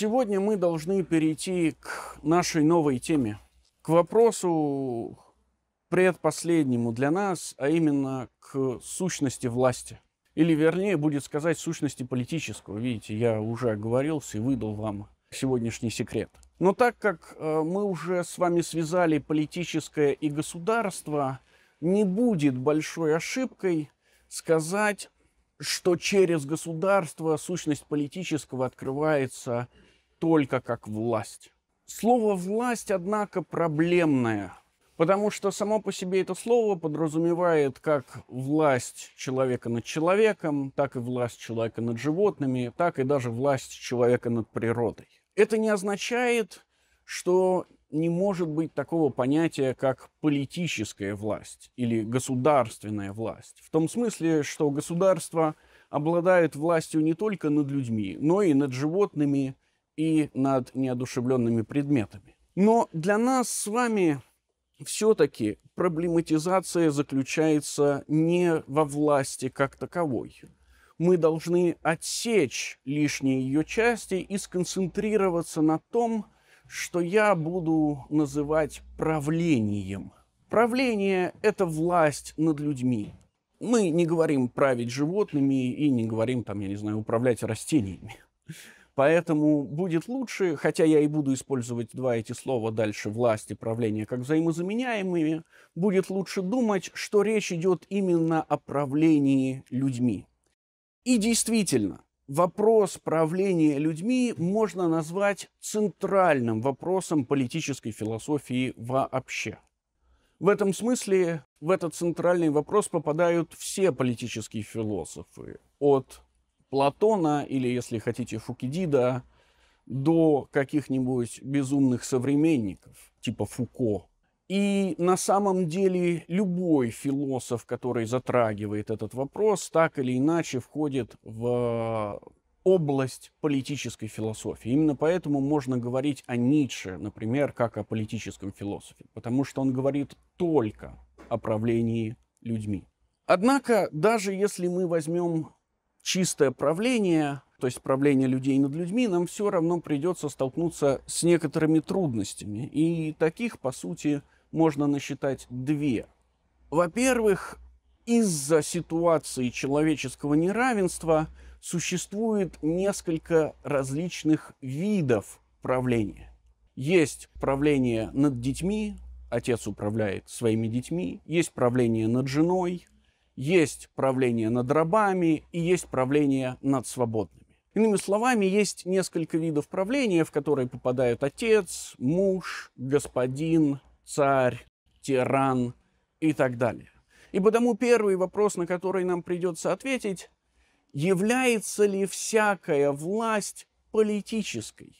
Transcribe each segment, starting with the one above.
Сегодня мы должны перейти к нашей новой теме, к вопросу предпоследнему для нас, а именно к сущности власти. Или вернее, будет сказать, сущности политического. Видите, я уже оговорился и выдал вам сегодняшний секрет. Но так как э, мы уже с вами связали политическое и государство, не будет большой ошибкой сказать, что через государство сущность политического открывается только как власть. Слово «власть», однако, проблемное, потому что само по себе это слово подразумевает как власть человека над человеком, так и власть человека над животными, так и даже власть человека над природой. Это не означает, что не может быть такого понятия, как политическая власть или государственная власть. В том смысле, что государство обладает властью не только над людьми, но и над животными, и над неодушевленными предметами. Но для нас с вами все-таки проблематизация заключается не во власти как таковой. Мы должны отсечь лишние ее части и сконцентрироваться на том, что я буду называть правлением. Правление – это власть над людьми. Мы не говорим править животными и не говорим, там, я не знаю, управлять растениями. Поэтому будет лучше, хотя я и буду использовать два эти слова дальше, власть и правление, как взаимозаменяемыми, будет лучше думать, что речь идет именно о правлении людьми. И действительно, вопрос правления людьми можно назвать центральным вопросом политической философии вообще. В этом смысле в этот центральный вопрос попадают все политические философы, от Платона или, если хотите, Фукидида до каких-нибудь безумных современников, типа Фуко. И на самом деле любой философ, который затрагивает этот вопрос, так или иначе входит в область политической философии. Именно поэтому можно говорить о Ницше, например, как о политическом философе, потому что он говорит только о правлении людьми. Однако, даже если мы возьмем чистое правление, то есть правление людей над людьми, нам все равно придется столкнуться с некоторыми трудностями. И таких, по сути, можно насчитать две. Во-первых, из-за ситуации человеческого неравенства существует несколько различных видов правления. Есть правление над детьми, отец управляет своими детьми, есть правление над женой, есть правление над рабами и есть правление над свободными. Иными словами, есть несколько видов правления, в которые попадают отец, муж, господин, царь, тиран и так далее. И потому первый вопрос, на который нам придется ответить, является ли всякая власть политической?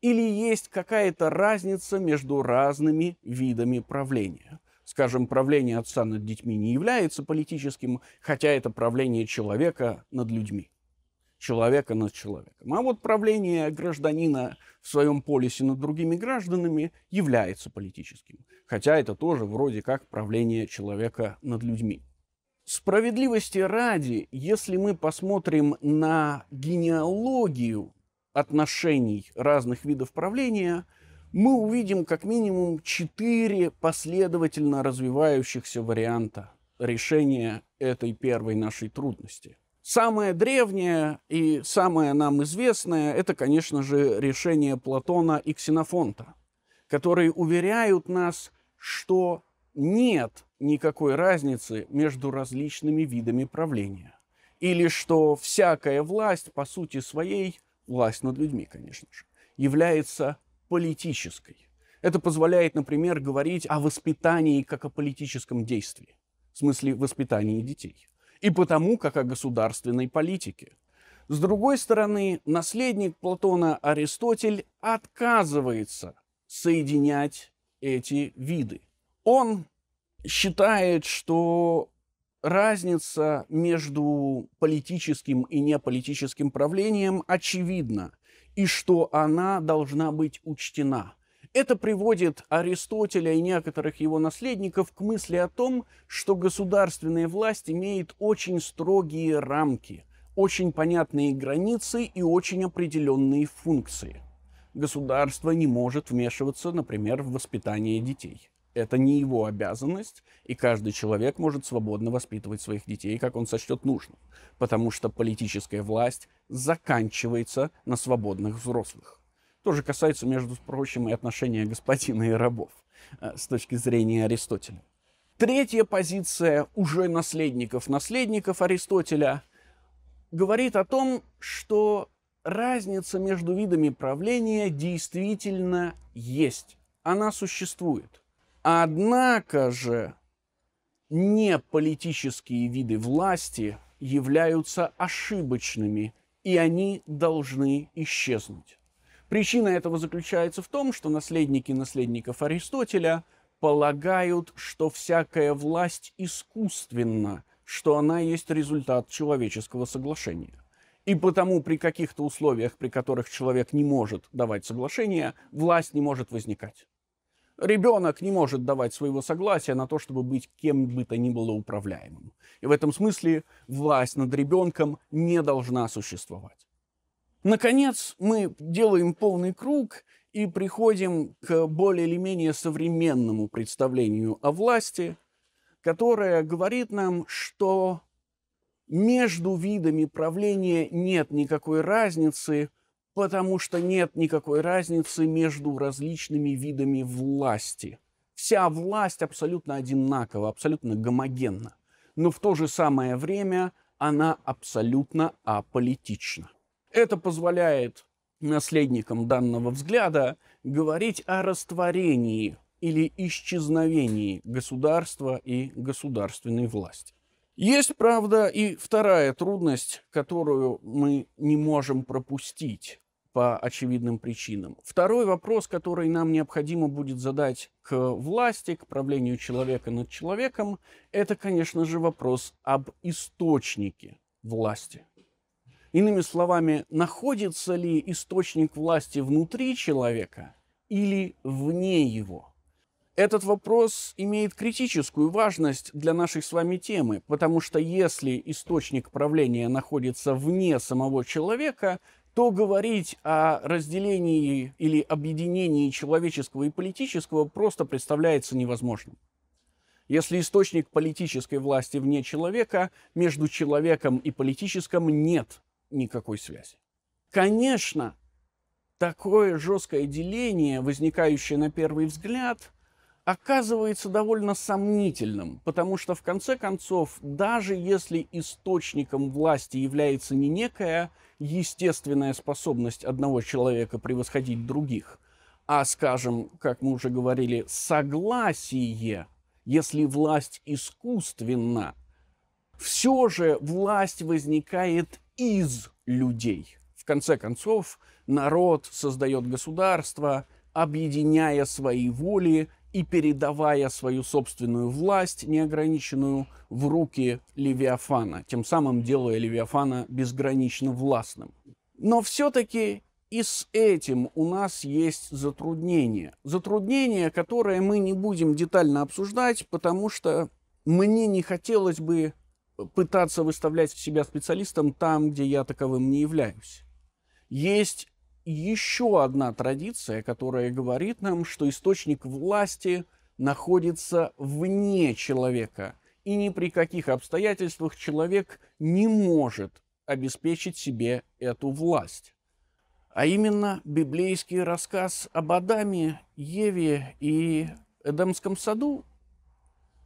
Или есть какая-то разница между разными видами правления? скажем, правление отца над детьми не является политическим, хотя это правление человека над людьми, человека над человеком. А вот правление гражданина в своем полисе над другими гражданами является политическим, хотя это тоже вроде как правление человека над людьми. Справедливости ради, если мы посмотрим на генеалогию отношений разных видов правления – мы увидим как минимум четыре последовательно развивающихся варианта решения этой первой нашей трудности. Самое древнее и самое нам известное – это, конечно же, решение Платона и Ксенофонта, которые уверяют нас, что нет никакой разницы между различными видами правления. Или что всякая власть, по сути своей, власть над людьми, конечно же, является политической. Это позволяет, например, говорить о воспитании как о политическом действии, в смысле воспитании детей, и потому как о государственной политике. С другой стороны, наследник Платона Аристотель отказывается соединять эти виды. Он считает, что разница между политическим и неполитическим правлением очевидна и что она должна быть учтена. Это приводит Аристотеля и некоторых его наследников к мысли о том, что государственная власть имеет очень строгие рамки, очень понятные границы и очень определенные функции. Государство не может вмешиваться, например, в воспитание детей. Это не его обязанность, и каждый человек может свободно воспитывать своих детей, как он сочтет нужным, потому что политическая власть заканчивается на свободных взрослых. Тоже касается, между прочим, и отношения господина и рабов э, с точки зрения Аристотеля. Третья позиция уже наследников наследников Аристотеля говорит о том, что разница между видами правления действительно есть. Она существует. Однако же не политические виды власти являются ошибочными, и они должны исчезнуть. Причина этого заключается в том, что наследники наследников Аристотеля полагают, что всякая власть искусственна, что она есть результат человеческого соглашения. И потому при каких-то условиях, при которых человек не может давать соглашение, власть не может возникать. Ребенок не может давать своего согласия на то, чтобы быть кем бы то ни было управляемым. И в этом смысле власть над ребенком не должна существовать. Наконец, мы делаем полный круг и приходим к более или менее современному представлению о власти, которое говорит нам, что между видами правления нет никакой разницы – Потому что нет никакой разницы между различными видами власти. Вся власть абсолютно одинакова, абсолютно гомогенна. Но в то же самое время она абсолютно аполитична. Это позволяет наследникам данного взгляда говорить о растворении или исчезновении государства и государственной власти. Есть, правда, и вторая трудность, которую мы не можем пропустить по очевидным причинам. Второй вопрос, который нам необходимо будет задать к власти, к правлению человека над человеком, это, конечно же, вопрос об источнике власти. Иными словами, находится ли источник власти внутри человека или вне его – этот вопрос имеет критическую важность для нашей с вами темы, потому что если источник правления находится вне самого человека, то говорить о разделении или объединении человеческого и политического просто представляется невозможным. Если источник политической власти вне человека, между человеком и политическим нет никакой связи. Конечно, такое жесткое деление, возникающее на первый взгляд – оказывается довольно сомнительным, потому что в конце концов, даже если источником власти является не некая естественная способность одного человека превосходить других, а, скажем, как мы уже говорили, согласие, если власть искусственна, все же власть возникает из людей. В конце концов, народ создает государство, объединяя свои воли и передавая свою собственную власть, неограниченную, в руки Левиафана, тем самым делая Левиафана безгранично властным. Но все-таки и с этим у нас есть затруднение. Затруднение, которое мы не будем детально обсуждать, потому что мне не хотелось бы пытаться выставлять себя специалистом там, где я таковым не являюсь. Есть еще одна традиция, которая говорит нам, что источник власти находится вне человека, и ни при каких обстоятельствах человек не может обеспечить себе эту власть. А именно библейский рассказ об Адаме, Еве и Эдемском саду.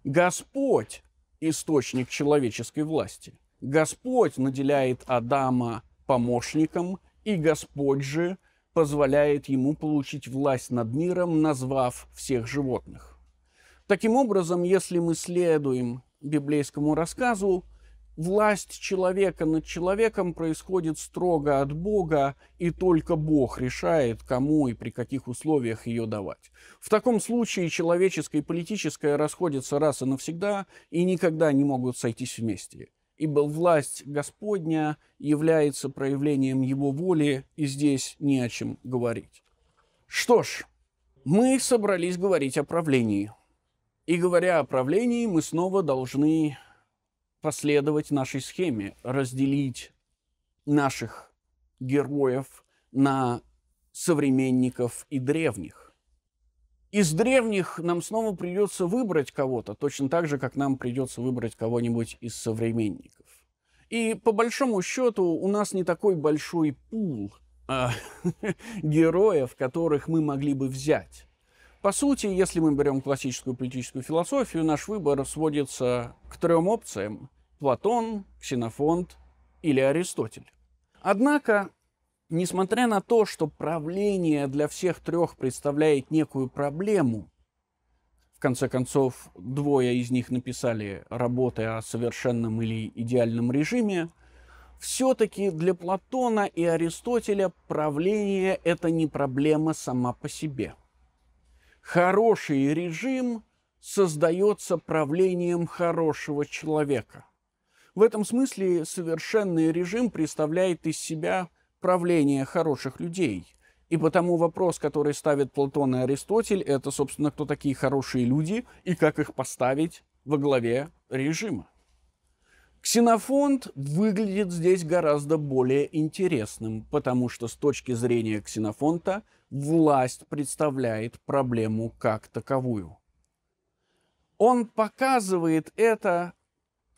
Господь – источник человеческой власти. Господь наделяет Адама помощником – и Господь же позволяет ему получить власть над миром, назвав всех животных. Таким образом, если мы следуем библейскому рассказу, власть человека над человеком происходит строго от Бога, и только Бог решает, кому и при каких условиях ее давать. В таком случае человеческое и политическое расходятся раз и навсегда и никогда не могут сойтись вместе ибо власть Господня является проявлением Его воли, и здесь не о чем говорить. Что ж, мы собрались говорить о правлении. И говоря о правлении, мы снова должны последовать нашей схеме, разделить наших героев на современников и древних из древних нам снова придется выбрать кого-то, точно так же, как нам придется выбрать кого-нибудь из современников. И по большому счету у нас не такой большой пул э, героев, которых мы могли бы взять. По сути, если мы берем классическую политическую философию, наш выбор сводится к трем опциям – Платон, Ксенофонт или Аристотель. Однако несмотря на то, что правление для всех трех представляет некую проблему, в конце концов, двое из них написали работы о совершенном или идеальном режиме, все-таки для Платона и Аристотеля правление – это не проблема сама по себе. Хороший режим создается правлением хорошего человека. В этом смысле совершенный режим представляет из себя – правление хороших людей. И потому вопрос, который ставит Платон и Аристотель, это, собственно, кто такие хорошие люди и как их поставить во главе режима. Ксенофонт выглядит здесь гораздо более интересным, потому что с точки зрения ксенофонта власть представляет проблему как таковую. Он показывает это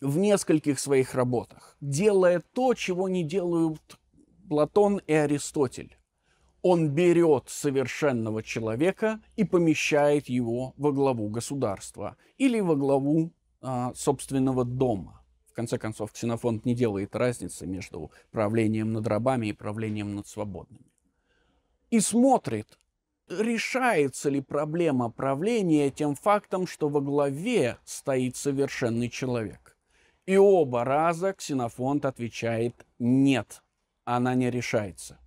в нескольких своих работах, делая то, чего не делают Платон и Аристотель. Он берет совершенного человека и помещает его во главу государства или во главу а, собственного дома. В конце концов, Ксенофонт не делает разницы между правлением над рабами и правлением над свободными. И смотрит, решается ли проблема правления тем фактом, что во главе стоит совершенный человек. И оба раза Ксенофонт отвечает «нет» она не решается.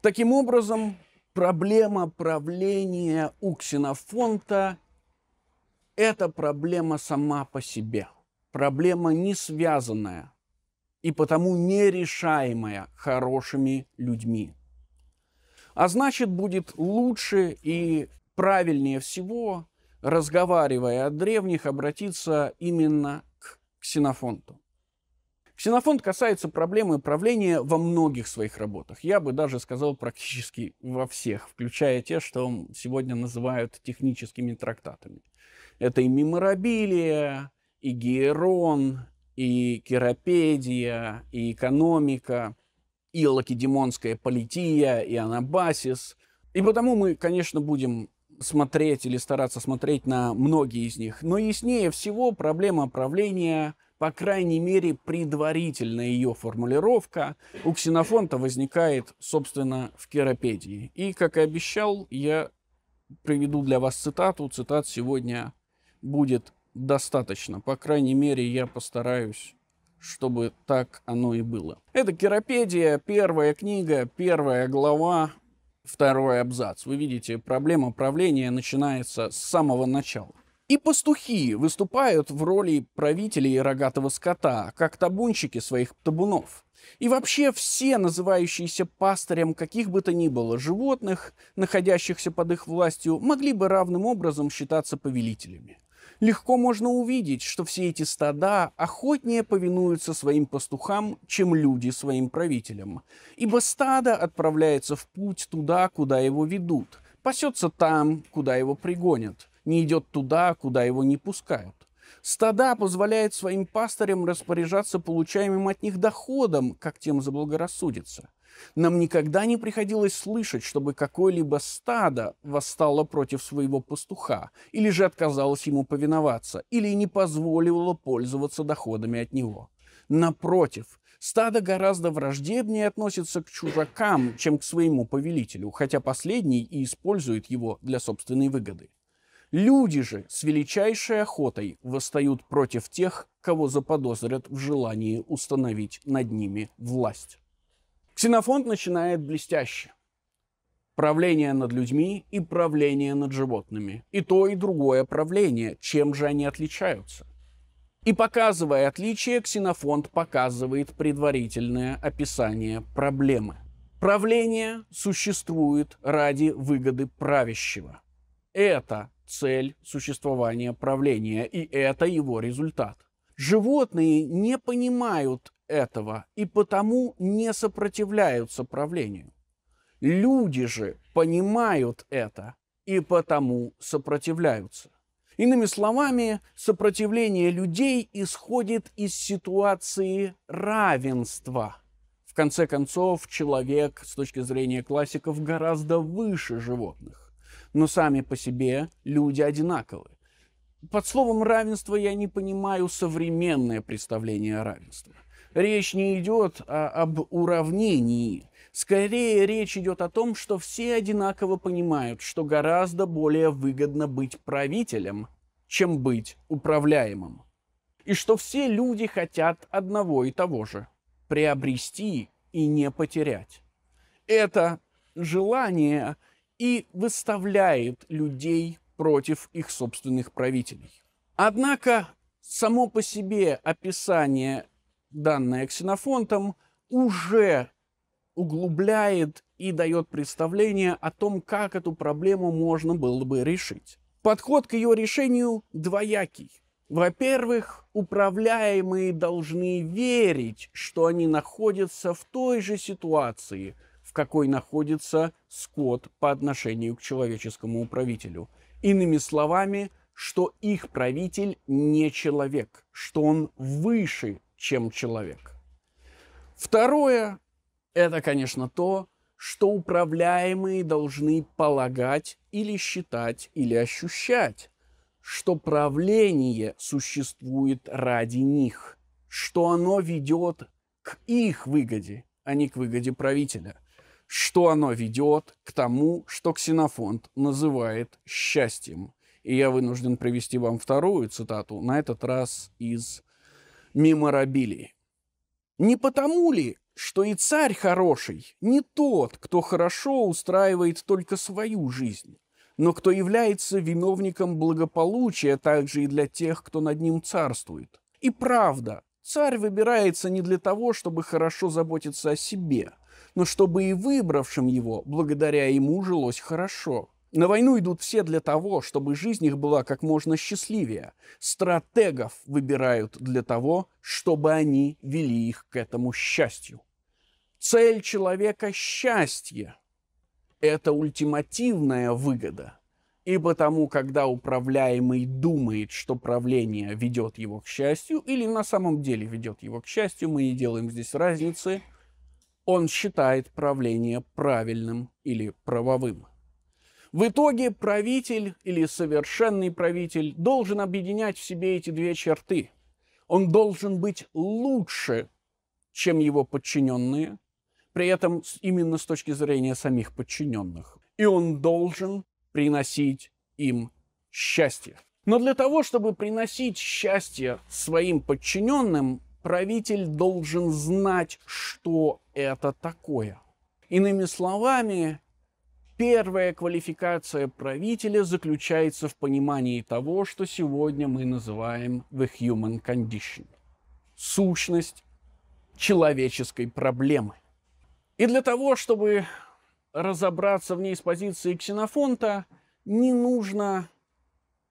Таким образом, проблема правления у ксенофонта – это проблема сама по себе, проблема не связанная и потому нерешаемая хорошими людьми. А значит, будет лучше и правильнее всего, разговаривая о древних, обратиться именно к ксенофонту. Ксенофонт касается проблемы правления во многих своих работах. Я бы даже сказал практически во всех, включая те, что сегодня называют техническими трактатами. Это и меморабилия, и Герон, и Керопедия, и экономика, и лакедемонская полития, и анабасис. И потому мы, конечно, будем смотреть или стараться смотреть на многие из них. Но яснее всего проблема правления – по крайней мере, предварительная ее формулировка. У ксенофонта возникает, собственно, в Керапедии. И, как и обещал, я приведу для вас цитату. Цитат сегодня будет достаточно. По крайней мере, я постараюсь чтобы так оно и было. Это Керапедия, первая книга, первая глава, второй абзац. Вы видите, проблема правления начинается с самого начала. И пастухи выступают в роли правителей рогатого скота, как табунщики своих табунов. И вообще все, называющиеся пастырем каких бы то ни было животных, находящихся под их властью, могли бы равным образом считаться повелителями. Легко можно увидеть, что все эти стада охотнее повинуются своим пастухам, чем люди своим правителям. Ибо стадо отправляется в путь туда, куда его ведут, пасется там, куда его пригонят – не идет туда, куда его не пускают. Стада позволяют своим пастырям распоряжаться получаемым от них доходом, как тем заблагорассудится. Нам никогда не приходилось слышать, чтобы какое-либо стадо восстало против своего пастуха, или же отказалось ему повиноваться, или не позволило пользоваться доходами от него. Напротив, стадо гораздо враждебнее относится к чужакам, чем к своему повелителю, хотя последний и использует его для собственной выгоды. Люди же с величайшей охотой восстают против тех, кого заподозрят в желании установить над ними власть. Ксенофонт начинает блестяще. Правление над людьми и правление над животными. И то, и другое правление. Чем же они отличаются? И показывая отличие, ксенофонт показывает предварительное описание проблемы. Правление существует ради выгоды правящего. Это цель существования правления, и это его результат. Животные не понимают этого и потому не сопротивляются правлению. Люди же понимают это и потому сопротивляются. Иными словами, сопротивление людей исходит из ситуации равенства. В конце концов, человек с точки зрения классиков гораздо выше животных но сами по себе люди одинаковы. Под словом равенство я не понимаю современное представление о равенстве. Речь не идет о, об уравнении. Скорее речь идет о том, что все одинаково понимают, что гораздо более выгодно быть правителем, чем быть управляемым. И что все люди хотят одного и того же – приобрести и не потерять. Это желание и выставляет людей против их собственных правителей. Однако само по себе описание, данное ксенофонтом, уже углубляет и дает представление о том, как эту проблему можно было бы решить. Подход к ее решению двоякий. Во-первых, управляемые должны верить, что они находятся в той же ситуации – какой находится скот по отношению к человеческому правителю. Иными словами, что их правитель не человек, что он выше, чем человек. Второе – это, конечно, то, что управляемые должны полагать или считать или ощущать, что правление существует ради них, что оно ведет к их выгоде, а не к выгоде правителя – что оно ведет к тому, что Ксенофонд называет счастьем. И я вынужден привести вам вторую цитату, на этот раз из «Меморабилии». «Не потому ли, что и царь хороший не тот, кто хорошо устраивает только свою жизнь, но кто является виновником благополучия также и для тех, кто над ним царствует. И правда, царь выбирается не для того, чтобы хорошо заботиться о себе – но чтобы и выбравшим его, благодаря ему, жилось хорошо. На войну идут все для того, чтобы жизнь их была как можно счастливее. Стратегов выбирают для того, чтобы они вели их к этому счастью. Цель человека – счастье. Это ультимативная выгода. И потому, когда управляемый думает, что правление ведет его к счастью, или на самом деле ведет его к счастью, мы не делаем здесь разницы – он считает правление правильным или правовым. В итоге правитель или совершенный правитель должен объединять в себе эти две черты. Он должен быть лучше, чем его подчиненные, при этом именно с точки зрения самих подчиненных. И он должен приносить им счастье. Но для того, чтобы приносить счастье своим подчиненным, правитель должен знать, что это такое. Иными словами, первая квалификация правителя заключается в понимании того, что сегодня мы называем the human condition – сущность человеческой проблемы. И для того, чтобы разобраться в ней с позиции ксенофонта, не нужно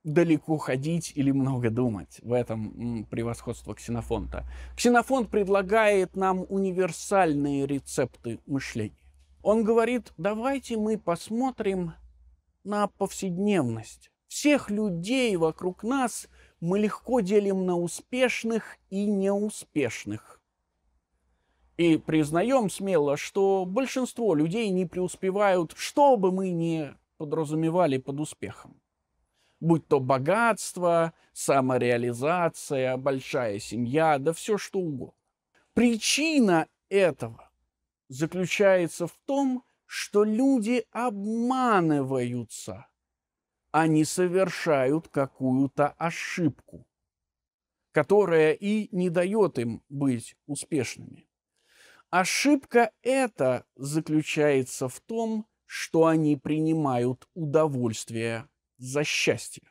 далеко ходить или много думать. В этом превосходство ксенофонта. Ксенофонт предлагает нам универсальные рецепты мышления. Он говорит, давайте мы посмотрим на повседневность. Всех людей вокруг нас мы легко делим на успешных и неуспешных. И признаем смело, что большинство людей не преуспевают, что бы мы ни подразумевали под успехом будь то богатство, самореализация, большая семья, да все что угодно. Причина этого заключается в том, что люди обманываются, они а совершают какую-то ошибку, которая и не дает им быть успешными. Ошибка эта заключается в том, что они принимают удовольствие за счастье.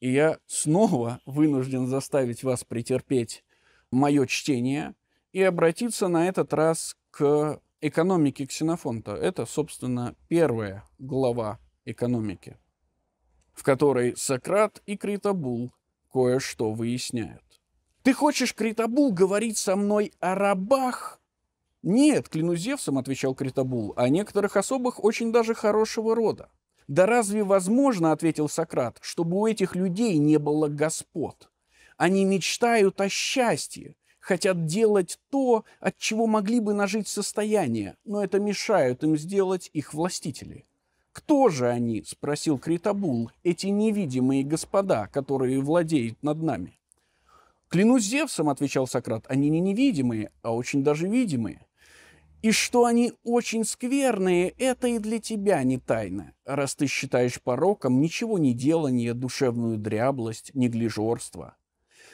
И я снова вынужден заставить вас претерпеть мое чтение и обратиться на этот раз к экономике ксенофонта. Это, собственно, первая глава экономики, в которой Сократ и Критобул кое-что выясняют. «Ты хочешь, Критобул, говорить со мной о рабах?» «Нет, клянусь Зевсом», — отвечал Критобул, — «о «а некоторых особых очень даже хорошего рода. Да разве возможно, ответил Сократ, чтобы у этих людей не было господ? Они мечтают о счастье, хотят делать то, от чего могли бы нажить состояние, но это мешают им сделать их властители. «Кто же они?» – спросил Критабул, – «эти невидимые господа, которые владеют над нами». «Клянусь Зевсом», – отвечал Сократ, – «они не невидимые, а очень даже видимые. И что они очень скверные, это и для тебя не тайна, раз ты считаешь пороком ничего не делание, душевную дряблость, неглижорство.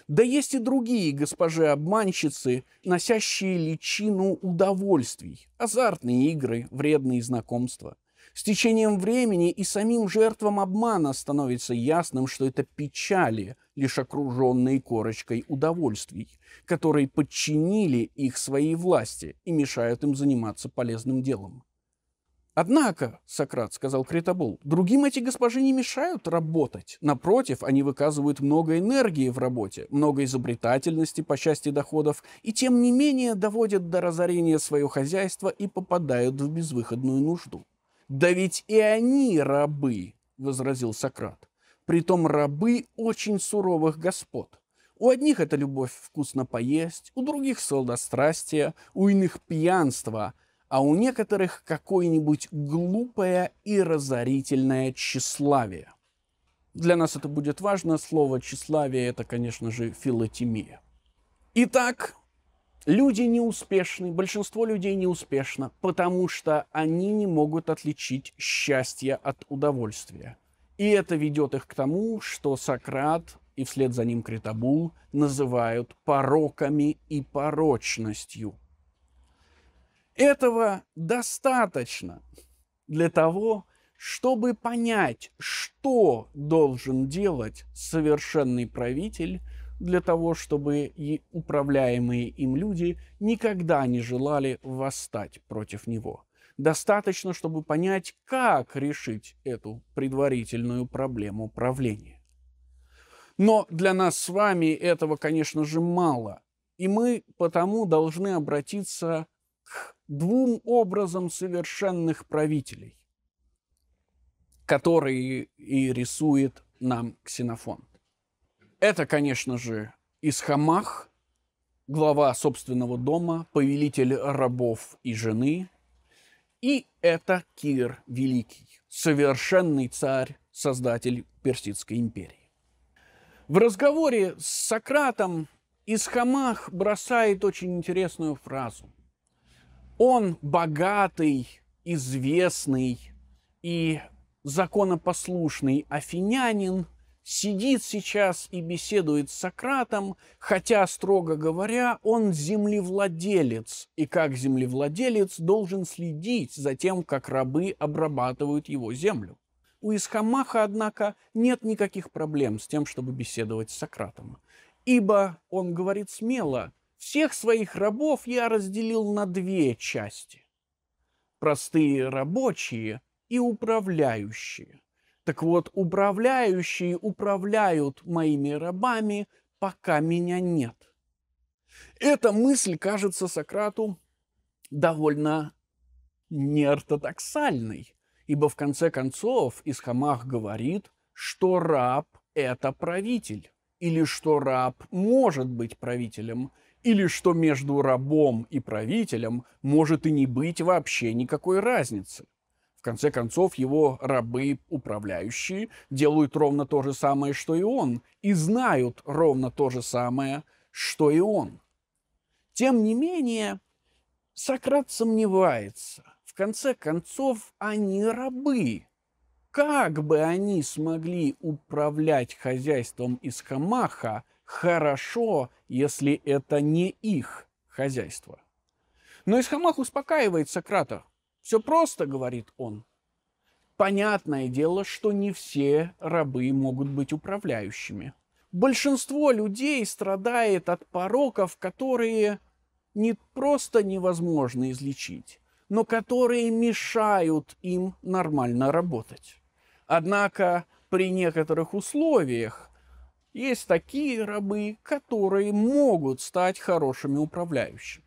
Да есть и другие госпожи-обманщицы, носящие личину удовольствий, азартные игры, вредные знакомства – с течением времени и самим жертвам обмана становится ясным, что это печали, лишь окруженные корочкой удовольствий, которые подчинили их своей власти и мешают им заниматься полезным делом. Однако, Сократ сказал Критобул: другим эти госпожи не мешают работать. Напротив, они выказывают много энергии в работе, много изобретательности по части доходов, и тем не менее доводят до разорения свое хозяйство и попадают в безвыходную нужду. «Да ведь и они рабы», — возразил Сократ. «Притом рабы очень суровых господ. У одних это любовь вкусно поесть, у других солдострастие, у иных пьянство, а у некоторых какое-нибудь глупое и разорительное тщеславие». Для нас это будет важно. Слово «тщеславие» — это, конечно же, филотимия. Итак, Люди неуспешны, большинство людей неуспешно, потому что они не могут отличить счастье от удовольствия. И это ведет их к тому, что Сократ и вслед за ним Критабул называют пороками и порочностью. Этого достаточно для того, чтобы понять, что должен делать совершенный правитель – для того, чтобы и управляемые им люди никогда не желали восстать против него. Достаточно, чтобы понять, как решить эту предварительную проблему правления. Но для нас с вами этого, конечно же, мало. И мы потому должны обратиться к двум образам совершенных правителей, которые и рисует нам ксенофон. Это, конечно же, Исхамах, глава собственного дома, повелитель рабов и жены. И это Кир Великий, совершенный царь, создатель Персидской империи. В разговоре с Сократом Исхамах бросает очень интересную фразу. Он богатый, известный и законопослушный афинянин – сидит сейчас и беседует с Сократом, хотя, строго говоря, он землевладелец, и как землевладелец должен следить за тем, как рабы обрабатывают его землю. У Исхамаха, однако, нет никаких проблем с тем, чтобы беседовать с Сократом, ибо он говорит смело, всех своих рабов я разделил на две части – простые рабочие и управляющие – так вот, управляющие управляют моими рабами, пока меня нет. Эта мысль кажется Сократу довольно неортодоксальной, ибо в конце концов Исхамах говорит, что раб – это правитель, или что раб может быть правителем, или что между рабом и правителем может и не быть вообще никакой разницы – в конце концов, его рабы-управляющие делают ровно то же самое, что и он, и знают ровно то же самое, что и он. Тем не менее, Сократ сомневается. В конце концов, они рабы. Как бы они смогли управлять хозяйством из Хамаха хорошо, если это не их хозяйство? Но Исхамах успокаивает Сократа. Все просто, говорит он. Понятное дело, что не все рабы могут быть управляющими. Большинство людей страдает от пороков, которые не просто невозможно излечить, но которые мешают им нормально работать. Однако при некоторых условиях есть такие рабы, которые могут стать хорошими управляющими.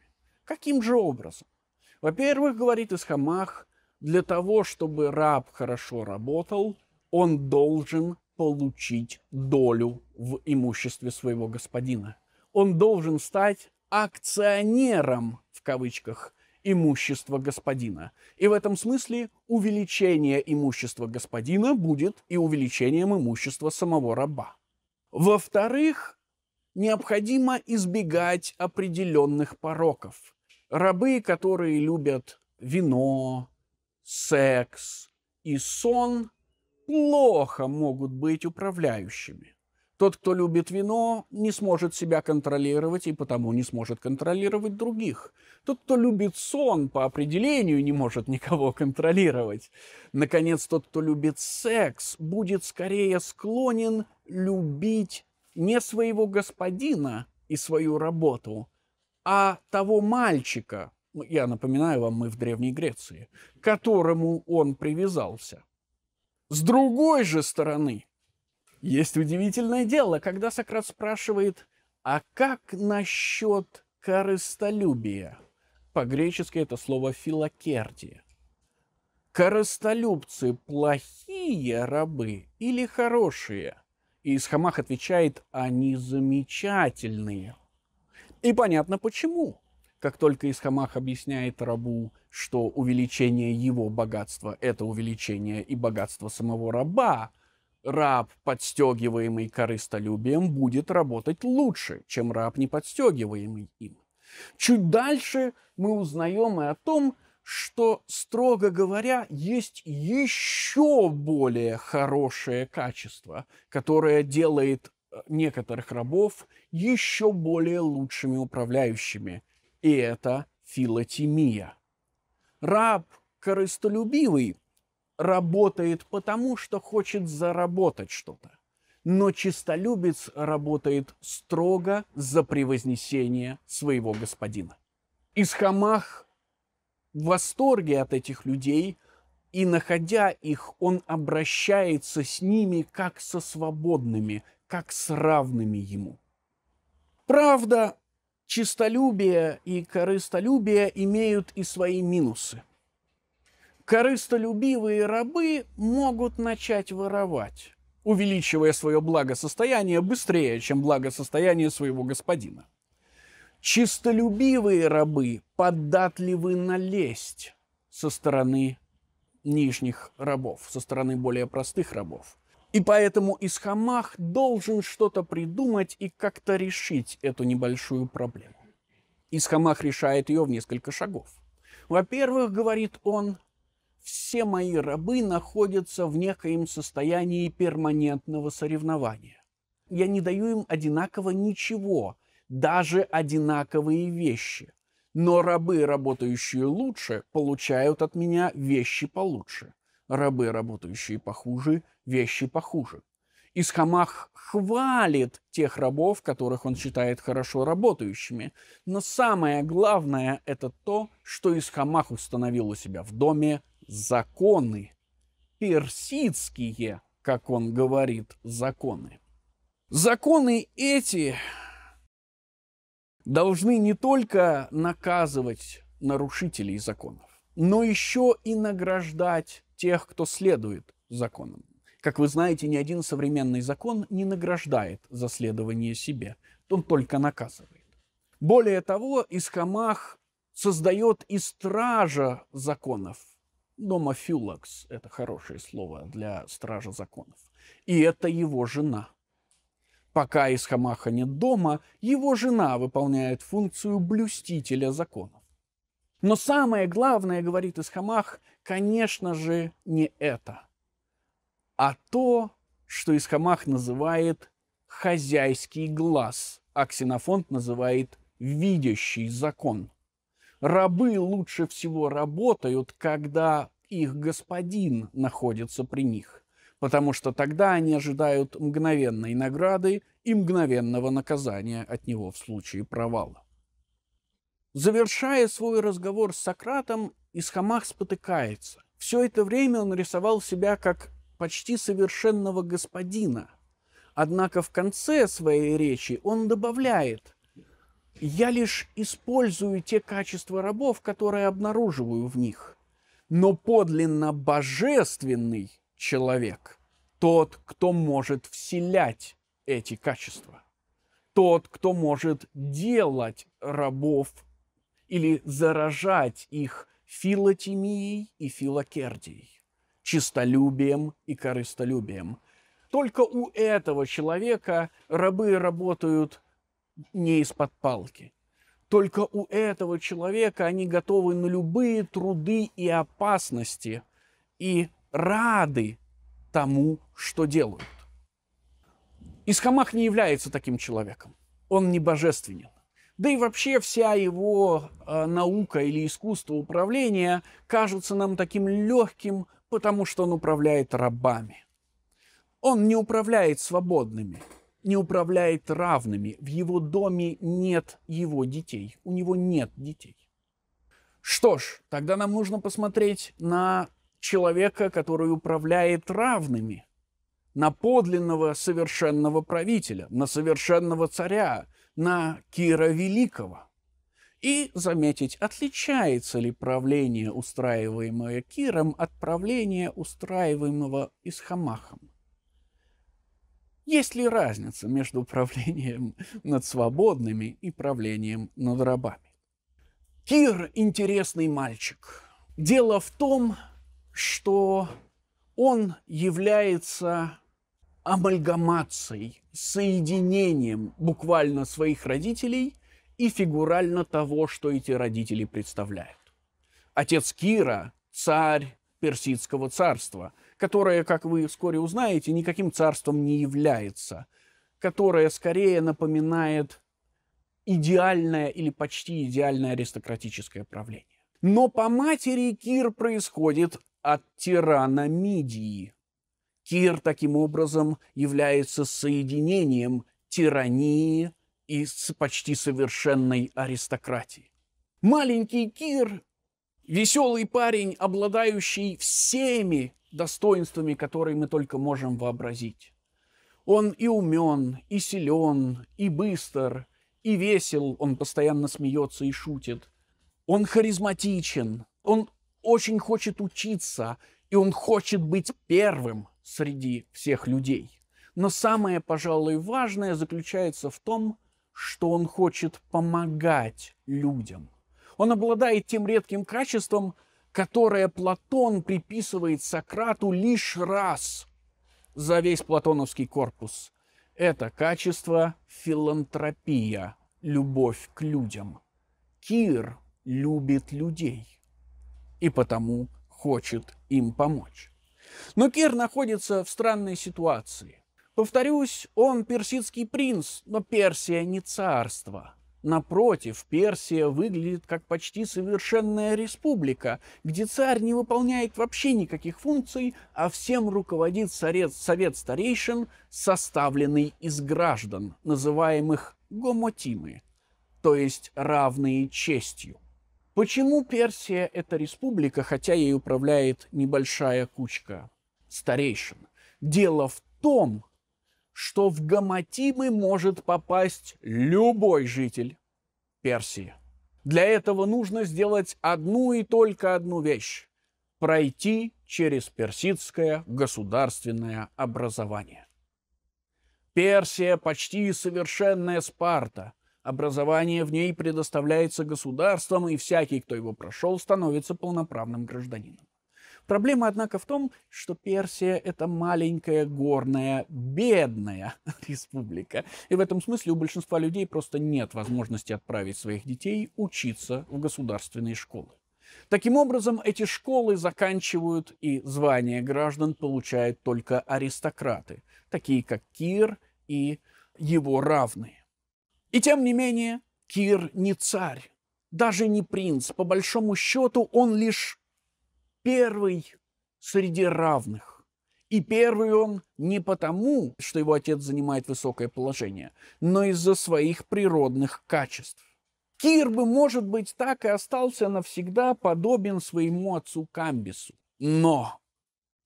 Каким же образом? Во-первых, говорит Исхамах, для того, чтобы раб хорошо работал, он должен получить долю в имуществе своего господина. Он должен стать акционером, в кавычках, имущества господина. И в этом смысле увеличение имущества господина будет и увеличением имущества самого раба. Во-вторых, необходимо избегать определенных пороков. Рабы, которые любят вино, секс и сон, плохо могут быть управляющими. Тот, кто любит вино, не сможет себя контролировать и потому не сможет контролировать других. Тот, кто любит сон, по определению не может никого контролировать. Наконец, тот, кто любит секс, будет скорее склонен любить не своего господина и свою работу – а того мальчика, ну, я напоминаю вам, мы в Древней Греции, к которому он привязался. С другой же стороны, есть удивительное дело, когда Сократ спрашивает, а как насчет корыстолюбия? По-гречески это слово филокертия. Корыстолюбцы плохие рабы или хорошие? И Исхамах отвечает, они замечательные – и понятно почему. Как только Исхамах объясняет рабу, что увеличение его богатства – это увеличение и богатство самого раба, раб, подстегиваемый корыстолюбием, будет работать лучше, чем раб, не подстегиваемый им. Чуть дальше мы узнаем и о том, что, строго говоря, есть еще более хорошее качество, которое делает Э, некоторых рабов еще более лучшими управляющими. И это филотимия. Раб корыстолюбивый работает потому, что хочет заработать что-то. Но чистолюбец работает строго за превознесение своего господина. Исхамах в восторге от этих людей, и находя их, он обращается с ними как со свободными, как с равными ему. Правда, чистолюбие и корыстолюбие имеют и свои минусы. Корыстолюбивые рабы могут начать воровать, увеличивая свое благосостояние быстрее, чем благосостояние своего господина. Чистолюбивые рабы податливы на лесть со стороны нижних рабов, со стороны более простых рабов – и поэтому Исхамах должен что-то придумать и как-то решить эту небольшую проблему. Исхамах решает ее в несколько шагов. Во-первых, говорит он, все мои рабы находятся в некоем состоянии перманентного соревнования. Я не даю им одинаково ничего, даже одинаковые вещи. Но рабы, работающие лучше, получают от меня вещи получше рабы, работающие похуже, вещи похуже. Исхамах хвалит тех рабов, которых он считает хорошо работающими. Но самое главное – это то, что Исхамах установил у себя в доме законы. Персидские, как он говорит, законы. Законы эти должны не только наказывать нарушителей законов, но еще и награждать тех, кто следует законам. Как вы знаете, ни один современный закон не награждает за следование себе, он только наказывает. Более того, Исхамах создает и стража законов. Дома Фюлакс – это хорошее слово для стража законов. И это его жена. Пока Исхамаха нет дома, его жена выполняет функцию блюстителя законов. Но самое главное, говорит Исхамах, конечно же, не это, а то, что Исхамах называет хозяйский глаз, а Ксенофонт называет видящий закон. Рабы лучше всего работают, когда их господин находится при них, потому что тогда они ожидают мгновенной награды и мгновенного наказания от него в случае провала. Завершая свой разговор с Сократом, Исхамах спотыкается. Все это время он рисовал себя как почти совершенного господина. Однако в конце своей речи он добавляет «Я лишь использую те качества рабов, которые обнаруживаю в них, но подлинно божественный человек – тот, кто может вселять эти качества, тот, кто может делать рабов или заражать их филотимией и филокердией, чистолюбием и корыстолюбием. Только у этого человека рабы работают не из-под палки. Только у этого человека они готовы на любые труды и опасности и рады тому, что делают. Исхамах не является таким человеком. Он не божественен. Да и вообще вся его э, наука или искусство управления кажутся нам таким легким, потому что он управляет рабами. Он не управляет свободными, не управляет равными. В его доме нет его детей. У него нет детей. Что ж, тогда нам нужно посмотреть на человека, который управляет равными, на подлинного совершенного правителя, на совершенного царя, на Кира Великого и заметить, отличается ли правление, устраиваемое Киром, от правления, устраиваемого Исхамахом. Есть ли разница между правлением над свободными и правлением над рабами? Кир – интересный мальчик. Дело в том, что он является амальгамацией, соединением буквально своих родителей и фигурально того, что эти родители представляют. Отец Кира – царь персидского царства, которое, как вы вскоре узнаете, никаким царством не является, которое скорее напоминает идеальное или почти идеальное аристократическое правление. Но по матери Кир происходит от тирана Мидии – Кир таким образом является соединением тирании и почти совершенной аристократии. Маленький Кир, веселый парень, обладающий всеми достоинствами, которые мы только можем вообразить. Он и умен, и силен, и быстр, и весел, он постоянно смеется и шутит. Он харизматичен, он очень хочет учиться, и он хочет быть первым – среди всех людей. Но самое, пожалуй, важное заключается в том, что он хочет помогать людям. Он обладает тем редким качеством, которое Платон приписывает Сократу лишь раз за весь платоновский корпус. Это качество филантропия, любовь к людям. Кир любит людей и потому хочет им помочь. Но Кир находится в странной ситуации. Повторюсь, он персидский принц, но Персия не царство. Напротив, Персия выглядит как почти совершенная республика, где царь не выполняет вообще никаких функций, а всем руководит совет, совет старейшин, составленный из граждан, называемых гомотимы, то есть равные честью. Почему Персия – это республика, хотя ей управляет небольшая кучка старейшин? Дело в том, что в гаматимы может попасть любой житель Персии. Для этого нужно сделать одну и только одну вещь – пройти через персидское государственное образование. Персия – почти совершенная Спарта – Образование в ней предоставляется государством, и всякий, кто его прошел, становится полноправным гражданином. Проблема, однако, в том, что Персия – это маленькая, горная, бедная республика. И в этом смысле у большинства людей просто нет возможности отправить своих детей учиться в государственные школы. Таким образом, эти школы заканчивают, и звание граждан получают только аристократы, такие как Кир и его равные. И тем не менее, Кир не царь, даже не принц. По большому счету, он лишь первый среди равных. И первый он не потому, что его отец занимает высокое положение, но из-за своих природных качеств. Кир бы, может быть, так и остался навсегда подобен своему отцу Камбису. Но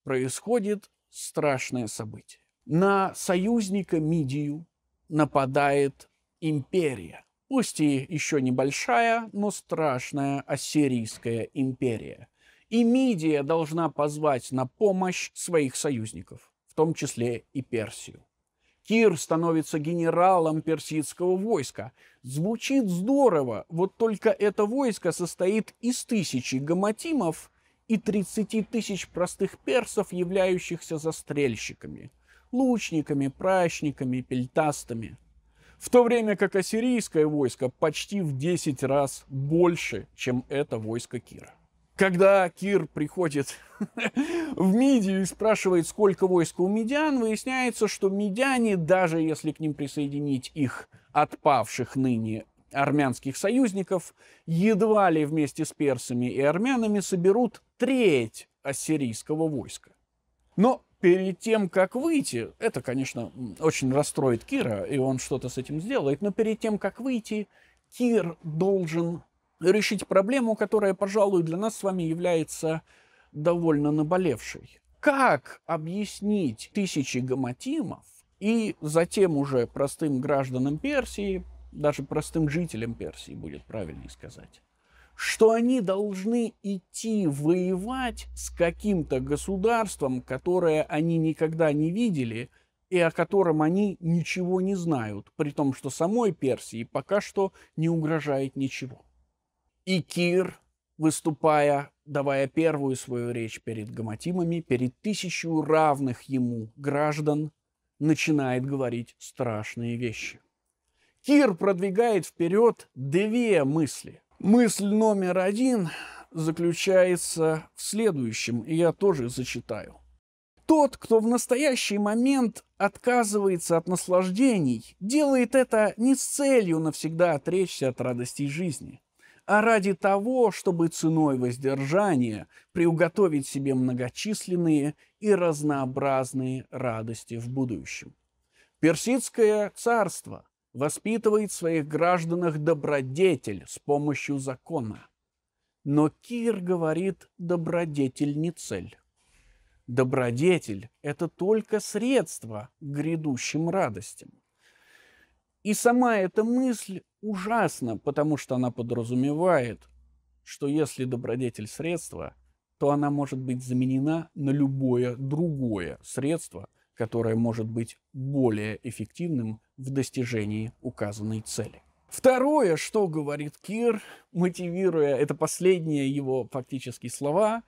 происходит страшное событие. На союзника Мидию нападает империя. Пусть и еще небольшая, но страшная Ассирийская империя. И Мидия должна позвать на помощь своих союзников, в том числе и Персию. Кир становится генералом персидского войска. Звучит здорово, вот только это войско состоит из тысячи гаматимов и 30 тысяч простых персов, являющихся застрельщиками, лучниками, прачниками, пельтастами – в то время как ассирийское войско почти в 10 раз больше, чем это войско Кира. Когда Кир приходит в Мидию и спрашивает, сколько войска у медиан, выясняется, что медиане, даже если к ним присоединить их отпавших ныне армянских союзников, едва ли вместе с персами и армянами соберут треть ассирийского войска. Но перед тем, как выйти, это, конечно, очень расстроит Кира, и он что-то с этим сделает, но перед тем, как выйти, Кир должен решить проблему, которая, пожалуй, для нас с вами является довольно наболевшей. Как объяснить тысячи гаматимов и затем уже простым гражданам Персии, даже простым жителям Персии будет правильнее сказать, что они должны идти воевать с каким-то государством, которое они никогда не видели и о котором они ничего не знают, при том, что самой Персии пока что не угрожает ничего. И Кир, выступая, давая первую свою речь перед гаматимами, перед тысячу равных ему граждан, начинает говорить страшные вещи. Кир продвигает вперед две мысли. Мысль номер один заключается в следующем, и я тоже зачитаю. Тот, кто в настоящий момент отказывается от наслаждений, делает это не с целью навсегда отречься от радостей жизни, а ради того, чтобы ценой воздержания приуготовить себе многочисленные и разнообразные радости в будущем. Персидское царство воспитывает в своих гражданах добродетель с помощью закона. Но Кир говорит, добродетель не цель. Добродетель – это только средство к грядущим радостям. И сама эта мысль ужасна, потому что она подразумевает, что если добродетель – средство, то она может быть заменена на любое другое средство – которое может быть более эффективным в достижении указанной цели. Второе, что говорит Кир, мотивируя это последние его фактически слова,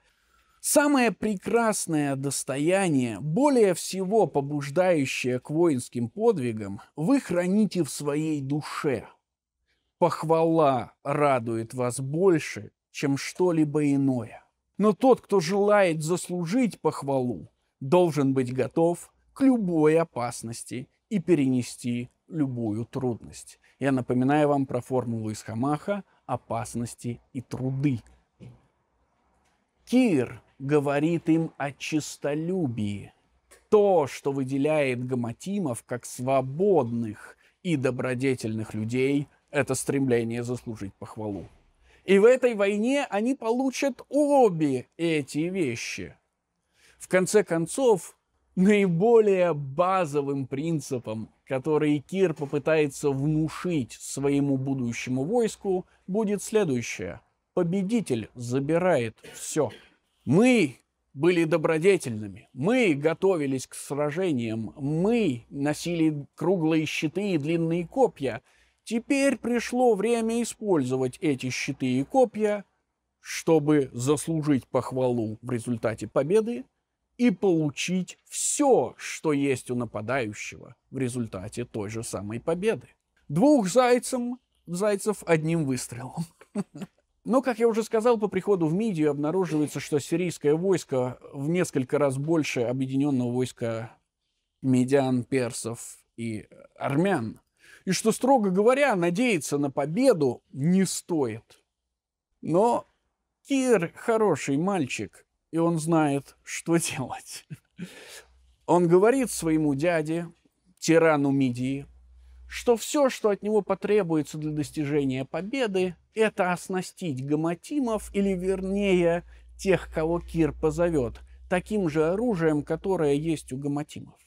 Самое прекрасное достояние, более всего побуждающее к воинским подвигам, вы храните в своей душе. Похвала радует вас больше, чем что-либо иное. Но тот, кто желает заслужить похвалу, должен быть готов к любой опасности и перенести любую трудность. Я напоминаю вам про формулу из Хамаха «опасности и труды». Кир говорит им о чистолюбии. То, что выделяет гаматимов как свободных и добродетельных людей, это стремление заслужить похвалу. И в этой войне они получат обе эти вещи. В конце концов, наиболее базовым принципом, который Кир попытается внушить своему будущему войску, будет следующее. Победитель забирает все. Мы были добродетельными, мы готовились к сражениям, мы носили круглые щиты и длинные копья. Теперь пришло время использовать эти щиты и копья, чтобы заслужить похвалу в результате победы и получить все, что есть у нападающего в результате той же самой победы. Двух зайцем, зайцев одним выстрелом. Но, как я уже сказал, по приходу в Мидию обнаруживается, что сирийское войско в несколько раз больше объединенного войска медиан, персов и армян. И что, строго говоря, надеяться на победу не стоит. Но Кир хороший мальчик – и он знает, что делать. Он говорит своему дяде, тирану Мидии, что все, что от него потребуется для достижения победы, это оснастить гаматимов, или вернее, тех, кого Кир позовет, таким же оружием, которое есть у гаматимов.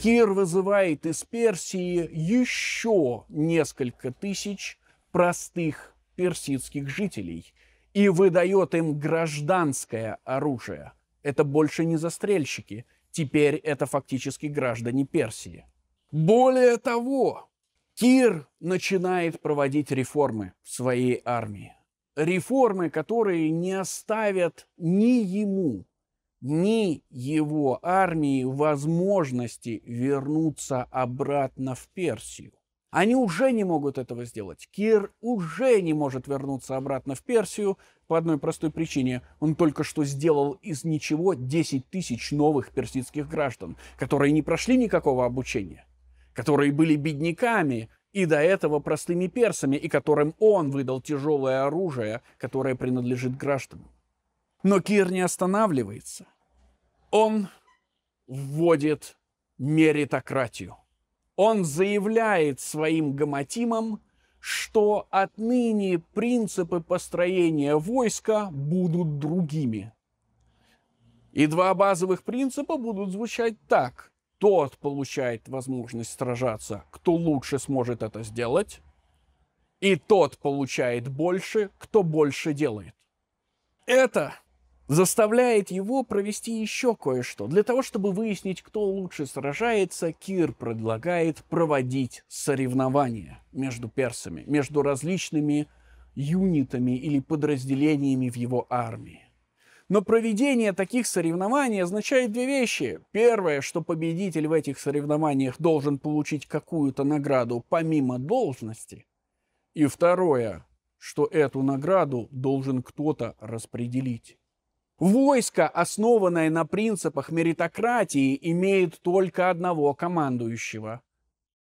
Кир вызывает из Персии еще несколько тысяч простых персидских жителей – и выдает им гражданское оружие. Это больше не застрельщики, теперь это фактически граждане Персии. Более того, Кир начинает проводить реформы в своей армии. Реформы, которые не оставят ни ему, ни его армии возможности вернуться обратно в Персию. Они уже не могут этого сделать. Кир уже не может вернуться обратно в Персию по одной простой причине. Он только что сделал из ничего 10 тысяч новых персидских граждан, которые не прошли никакого обучения, которые были бедняками и до этого простыми персами, и которым он выдал тяжелое оружие, которое принадлежит гражданам. Но Кир не останавливается. Он вводит меритократию – он заявляет своим гаматимам, что отныне принципы построения войска будут другими. И два базовых принципа будут звучать так. Тот получает возможность сражаться, кто лучше сможет это сделать, и тот получает больше, кто больше делает. Это заставляет его провести еще кое-что. Для того, чтобы выяснить, кто лучше сражается, Кир предлагает проводить соревнования между персами, между различными юнитами или подразделениями в его армии. Но проведение таких соревнований означает две вещи. Первое, что победитель в этих соревнованиях должен получить какую-то награду помимо должности. И второе, что эту награду должен кто-то распределить. Войско, основанное на принципах меритократии, имеет только одного командующего.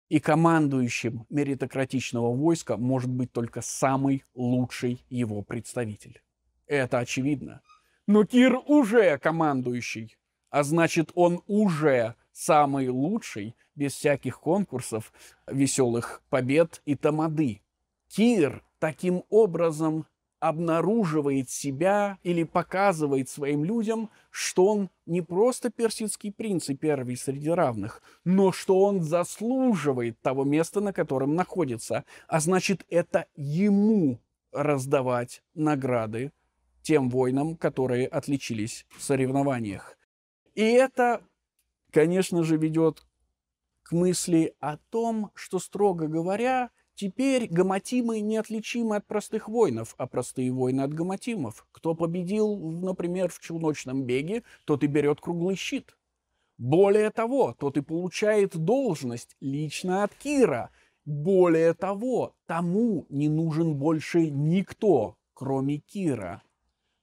И командующим меритократичного войска может быть только самый лучший его представитель. Это очевидно. Но Кир уже командующий, а значит он уже самый лучший, без всяких конкурсов, веселых побед и тамады. Кир таким образом обнаруживает себя или показывает своим людям, что он не просто персидский принц и первый среди равных, но что он заслуживает того места, на котором находится. А значит, это ему раздавать награды тем воинам, которые отличились в соревнованиях. И это, конечно же, ведет к мысли о том, что, строго говоря, Теперь гаматимы неотличимы от простых воинов, а простые воины от гаматимов. Кто победил, например, в челночном беге, тот и берет круглый щит. Более того, тот и получает должность лично от Кира. Более того, тому не нужен больше никто, кроме Кира.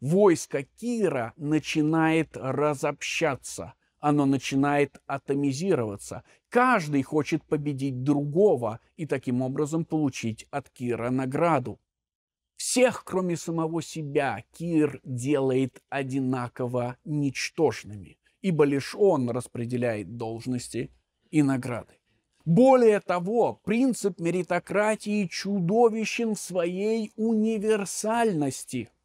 Войско Кира начинает разобщаться – оно начинает атомизироваться. Каждый хочет победить другого и таким образом получить от Кира награду. Всех, кроме самого себя, Кир делает одинаково ничтожными, ибо лишь он распределяет должности и награды. Более того, принцип меритократии чудовищен в своей универсальности –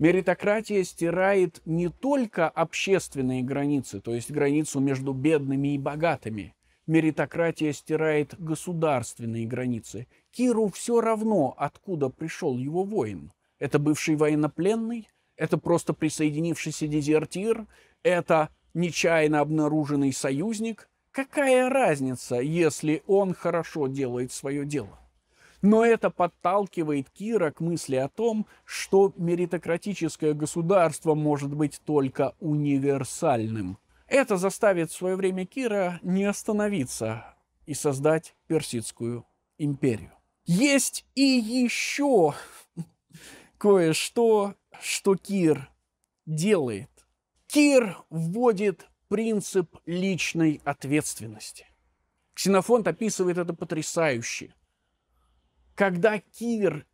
Меритократия стирает не только общественные границы, то есть границу между бедными и богатыми. Меритократия стирает государственные границы. Киру все равно, откуда пришел его воин. Это бывший военнопленный, это просто присоединившийся дезертир, это нечаянно обнаруженный союзник. Какая разница, если он хорошо делает свое дело? Но это подталкивает Кира к мысли о том, что меритократическое государство может быть только универсальным. Это заставит в свое время Кира не остановиться и создать Персидскую империю. Есть и еще кое-что, что Кир делает. Кир вводит принцип личной ответственности. Ксенофонт описывает это потрясающе. Когда Кир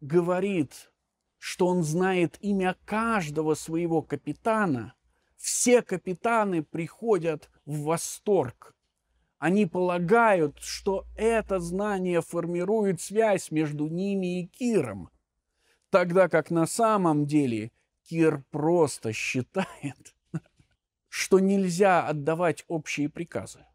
говорит, что он знает имя каждого своего капитана, все капитаны приходят в восторг. Они полагают, что это знание формирует связь между ними и Киром, тогда как на самом деле Кир просто считает, что нельзя отдавать общие приказы.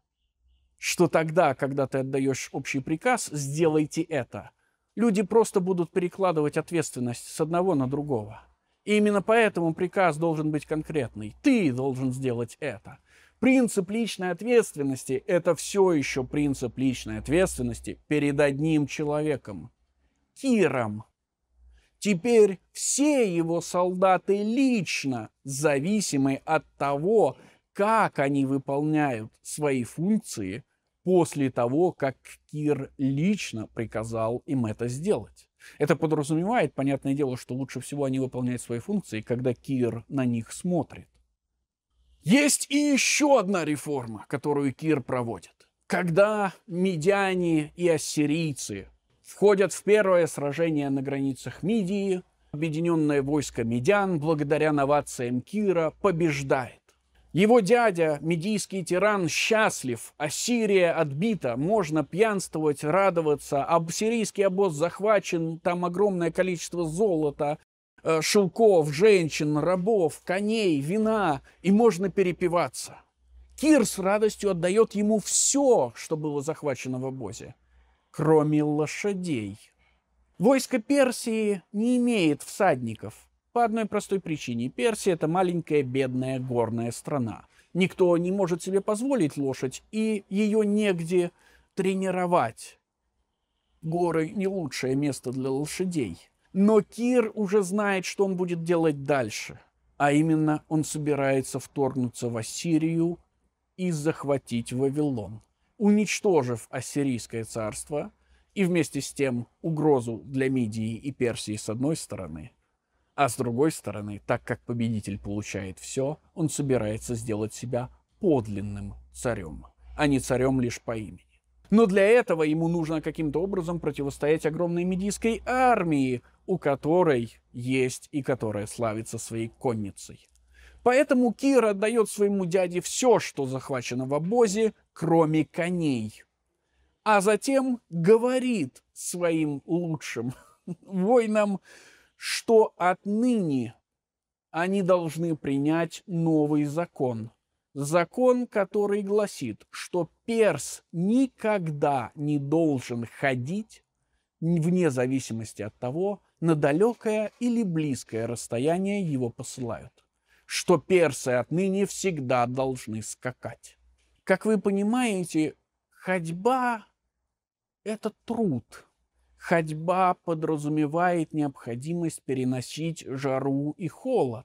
Что тогда, когда ты отдаешь общий приказ, сделайте это – Люди просто будут перекладывать ответственность с одного на другого. И именно поэтому приказ должен быть конкретный. Ты должен сделать это. Принцип личной ответственности – это все еще принцип личной ответственности перед одним человеком – Киром. Теперь все его солдаты лично зависимы от того, как они выполняют свои функции – после того, как Кир лично приказал им это сделать. Это подразумевает, понятное дело, что лучше всего они выполняют свои функции, когда Кир на них смотрит. Есть и еще одна реформа, которую Кир проводит. Когда медяне и ассирийцы входят в первое сражение на границах Мидии, объединенное войско медян, благодаря новациям Кира, побеждает. Его дядя, медийский тиран, счастлив, Ассирия отбита, можно пьянствовать, радоваться, Ассирийский обоз захвачен, там огромное количество золота, э, шелков, женщин, рабов, коней, вина, и можно перепиваться. Кир с радостью отдает ему все, что было захвачено в обозе, кроме лошадей. Войско Персии не имеет всадников, по одной простой причине. Персия – это маленькая, бедная, горная страна. Никто не может себе позволить лошадь, и ее негде тренировать. Горы – не лучшее место для лошадей. Но Кир уже знает, что он будет делать дальше. А именно, он собирается вторгнуться в Ассирию и захватить Вавилон, уничтожив Ассирийское царство и вместе с тем угрозу для Мидии и Персии с одной стороны – а с другой стороны, так как победитель получает все, он собирается сделать себя подлинным царем, а не царем лишь по имени. Но для этого ему нужно каким-то образом противостоять огромной медийской армии, у которой есть и которая славится своей конницей. Поэтому Кир отдает своему дяде все, что захвачено в обозе, кроме коней. А затем говорит своим лучшим воинам, что отныне они должны принять новый закон. Закон, который гласит, что перс никогда не должен ходить, вне зависимости от того, на далекое или близкое расстояние его посылают. Что персы отныне всегда должны скакать. Как вы понимаете, ходьба – это труд – Ходьба подразумевает необходимость переносить жару и холод.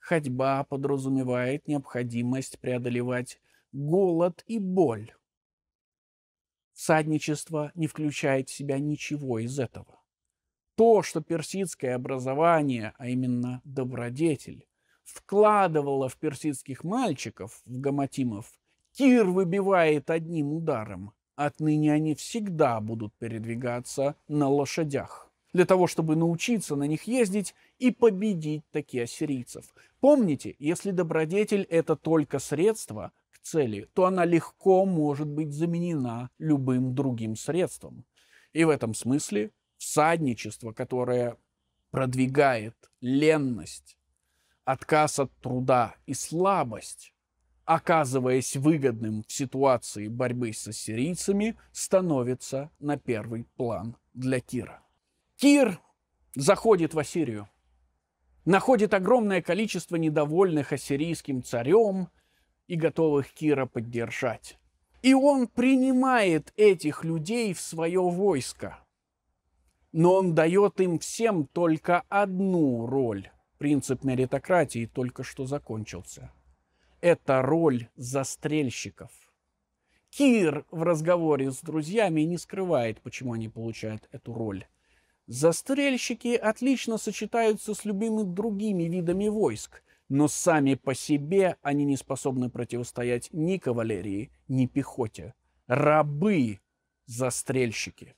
Ходьба подразумевает необходимость преодолевать голод и боль. Всадничество не включает в себя ничего из этого. То, что персидское образование, а именно добродетель, вкладывало в персидских мальчиков, в гаматимов, Кир выбивает одним ударом – Отныне они всегда будут передвигаться на лошадях для того, чтобы научиться на них ездить и победить таких ассирийцев. Помните, если добродетель – это только средство к цели, то она легко может быть заменена любым другим средством. И в этом смысле всадничество, которое продвигает ленность, отказ от труда и слабость, оказываясь выгодным в ситуации борьбы со сирийцами, становится на первый план для Кира. Кир заходит в Ассирию, находит огромное количество недовольных ассирийским царем и готовых Кира поддержать. И он принимает этих людей в свое войско. Но он дает им всем только одну роль. Принцип меритократии только что закончился – это роль застрельщиков. Кир в разговоре с друзьями не скрывает, почему они получают эту роль. Застрельщики отлично сочетаются с любыми другими видами войск, но сами по себе они не способны противостоять ни кавалерии, ни пехоте. Рабы – застрельщики.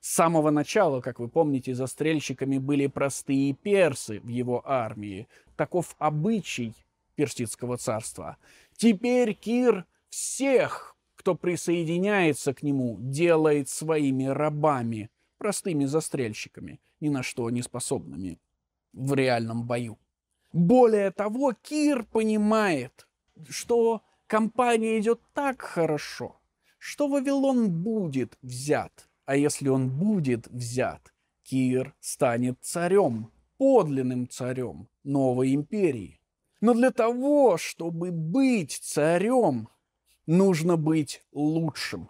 С самого начала, как вы помните, застрельщиками были простые персы в его армии. Таков обычай – персидского царства. Теперь Кир всех, кто присоединяется к нему, делает своими рабами, простыми застрельщиками, ни на что не способными в реальном бою. Более того, Кир понимает, что компания идет так хорошо, что Вавилон будет взят. А если он будет взят, Кир станет царем, подлинным царем новой империи. Но для того, чтобы быть царем, нужно быть лучшим.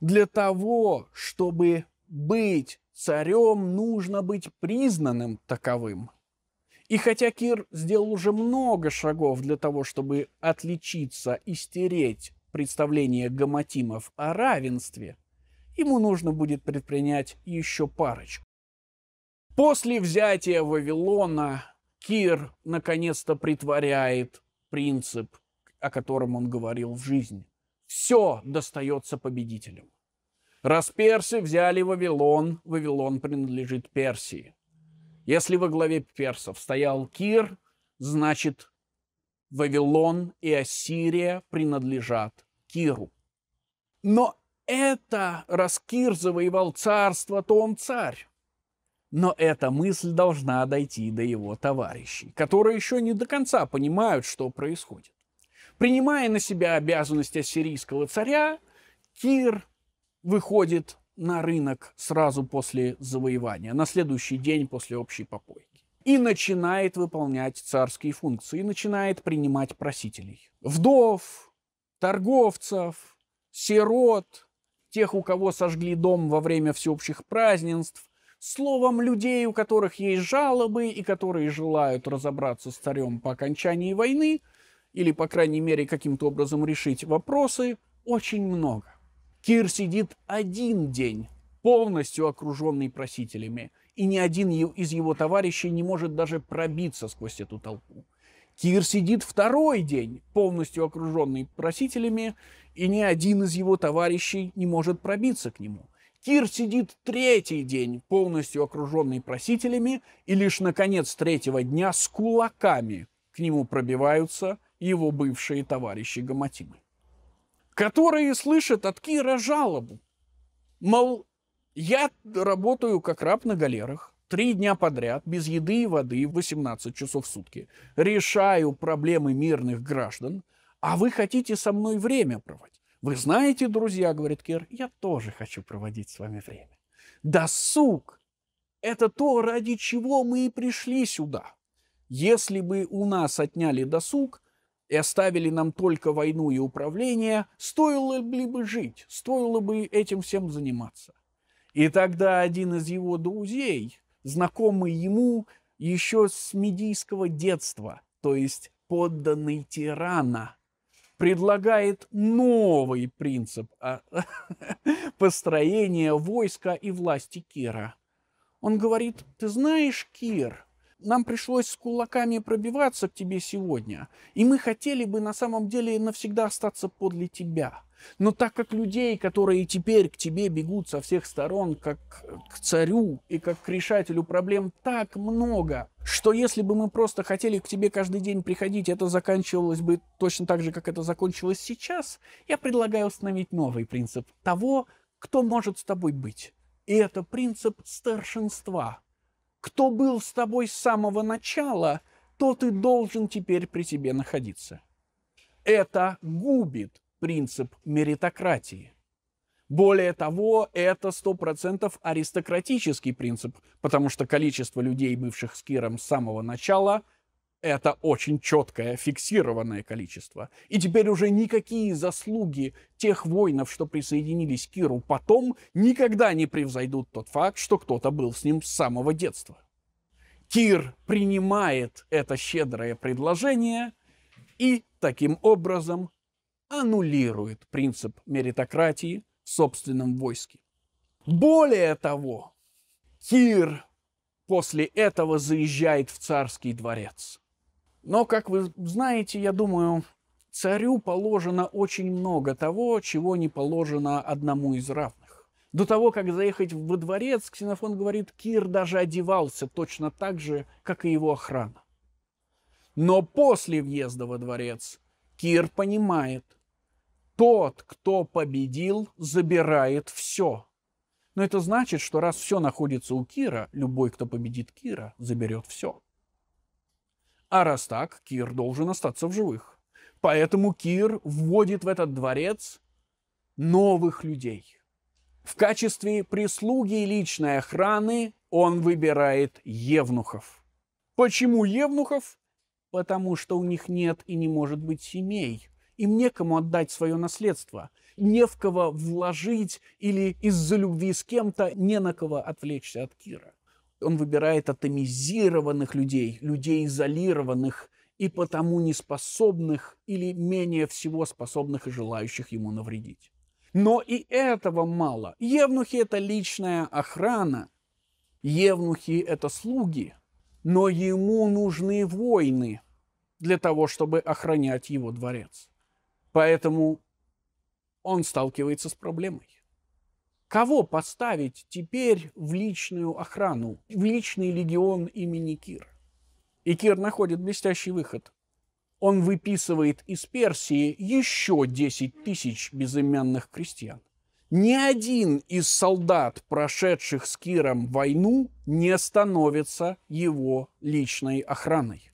Для того, чтобы быть царем, нужно быть признанным таковым. И хотя Кир сделал уже много шагов для того, чтобы отличиться и стереть представление гаматимов о равенстве, ему нужно будет предпринять еще парочку. После взятия Вавилона Кир наконец-то притворяет принцип, о котором он говорил в жизни. Все достается победителям. Раз персы взяли Вавилон, Вавилон принадлежит Персии. Если во главе персов стоял Кир, значит Вавилон и Ассирия принадлежат Киру. Но это, раз Кир завоевал царство, то он царь. Но эта мысль должна дойти до его товарищей, которые еще не до конца понимают, что происходит. Принимая на себя обязанности ассирийского царя, Кир выходит на рынок сразу после завоевания, на следующий день после общей попойки. И начинает выполнять царские функции, и начинает принимать просителей. Вдов, торговцев, сирот, тех, у кого сожгли дом во время всеобщих празднеств, словом людей, у которых есть жалобы и которые желают разобраться с царем по окончании войны, или, по крайней мере, каким-то образом решить вопросы, очень много. Кир сидит один день, полностью окруженный просителями, и ни один из его товарищей не может даже пробиться сквозь эту толпу. Кир сидит второй день, полностью окруженный просителями, и ни один из его товарищей не может пробиться к нему – Кир сидит третий день, полностью окруженный просителями, и лишь наконец третьего дня с кулаками к нему пробиваются его бывшие товарищи Гаматимы, которые слышат от Кира жалобу. Мол, я работаю как раб на галерах, три дня подряд, без еды и воды, 18 часов в сутки, решаю проблемы мирных граждан, а вы хотите со мной время проводить. Вы знаете, друзья, говорит Кир, я тоже хочу проводить с вами время. Досуг – это то, ради чего мы и пришли сюда. Если бы у нас отняли досуг и оставили нам только войну и управление, стоило ли бы жить, стоило бы этим всем заниматься. И тогда один из его друзей, знакомый ему еще с медийского детства, то есть подданный тирана – предлагает новый принцип а, построения войска и власти Кира. Он говорит, ты знаешь, Кир, нам пришлось с кулаками пробиваться к тебе сегодня, и мы хотели бы на самом деле навсегда остаться подле тебя. Но так как людей, которые теперь к тебе бегут со всех сторон, как к царю и как к решателю проблем, так много, что если бы мы просто хотели к тебе каждый день приходить, это заканчивалось бы точно так же, как это закончилось сейчас, я предлагаю установить новый принцип того, кто может с тобой быть. И это принцип старшинства – кто был с тобой с самого начала, тот и должен теперь при тебе находиться. Это губит принцип меритократии. Более того, это сто процентов аристократический принцип, потому что количество людей, бывших с Киром с самого начала – это очень четкое фиксированное количество. И теперь уже никакие заслуги тех воинов, что присоединились к Киру потом, никогда не превзойдут тот факт, что кто-то был с ним с самого детства. Кир принимает это щедрое предложение и таким образом аннулирует принцип меритократии в собственном войске. Более того, Кир после этого заезжает в царский дворец – но, как вы знаете, я думаю, царю положено очень много того, чего не положено одному из равных. До того, как заехать во дворец, Ксенофон говорит, Кир даже одевался точно так же, как и его охрана. Но после въезда во дворец Кир понимает, тот, кто победил, забирает все. Но это значит, что раз все находится у Кира, любой, кто победит Кира, заберет все. А раз так, Кир должен остаться в живых. Поэтому Кир вводит в этот дворец новых людей. В качестве прислуги и личной охраны он выбирает евнухов. Почему евнухов? Потому что у них нет и не может быть семей. Им некому отдать свое наследство, не в кого вложить или из-за любви с кем-то не на кого отвлечься от Кира он выбирает атомизированных людей, людей изолированных и потому неспособных или менее всего способных и желающих ему навредить. Но и этого мало. Евнухи – это личная охрана, евнухи – это слуги, но ему нужны войны для того, чтобы охранять его дворец. Поэтому он сталкивается с проблемой. Кого поставить теперь в личную охрану, в личный легион имени Кир? И Кир находит блестящий выход. Он выписывает из Персии еще 10 тысяч безымянных крестьян. Ни один из солдат, прошедших с Киром войну, не становится его личной охраной.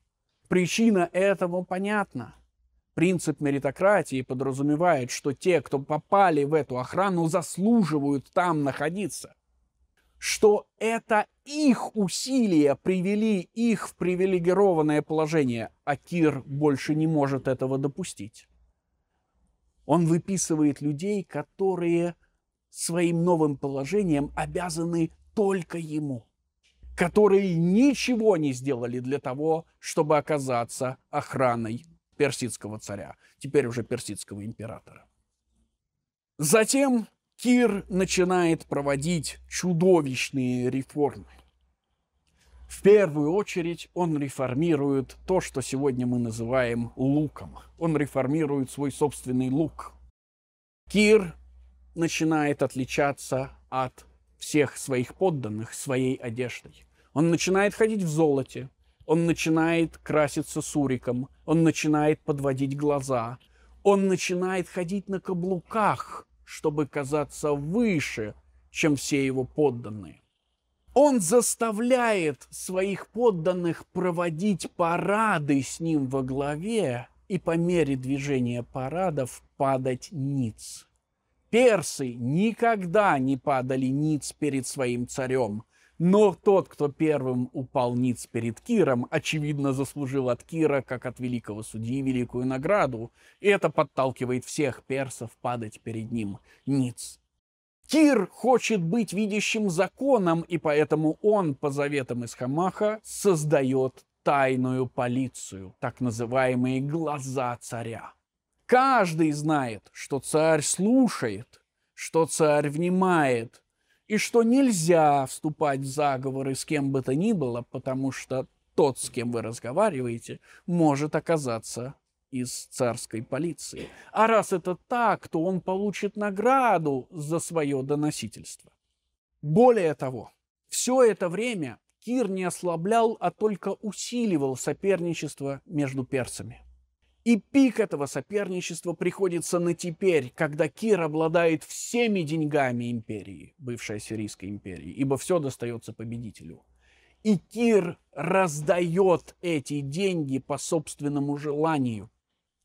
Причина этого понятна. Принцип меритократии подразумевает, что те, кто попали в эту охрану, заслуживают там находиться. Что это их усилия привели их в привилегированное положение, а Кир больше не может этого допустить. Он выписывает людей, которые своим новым положением обязаны только ему, которые ничего не сделали для того, чтобы оказаться охраной персидского царя, теперь уже персидского императора. Затем Кир начинает проводить чудовищные реформы. В первую очередь он реформирует то, что сегодня мы называем луком. Он реформирует свой собственный лук. Кир начинает отличаться от всех своих подданных своей одеждой. Он начинает ходить в золоте, он начинает краситься суриком, он начинает подводить глаза, он начинает ходить на каблуках, чтобы казаться выше, чем все его подданные. Он заставляет своих подданных проводить парады с ним во главе и по мере движения парадов падать ниц. Персы никогда не падали ниц перед своим царем, но тот, кто первым упал ниц перед Киром, очевидно заслужил от Кира, как от великого судьи, великую награду. И это подталкивает всех персов падать перед ним ниц. Кир хочет быть видящим законом, и поэтому он, по заветам из Хамаха, создает тайную полицию, так называемые глаза царя. Каждый знает, что царь слушает, что царь внимает, и что нельзя вступать в заговоры с кем бы то ни было, потому что тот, с кем вы разговариваете, может оказаться из царской полиции. А раз это так, то он получит награду за свое доносительство. Более того, все это время Кир не ослаблял, а только усиливал соперничество между перцами – и пик этого соперничества приходится на теперь, когда Кир обладает всеми деньгами империи, бывшей Сирийской империи, ибо все достается победителю. И Кир раздает эти деньги по собственному желанию.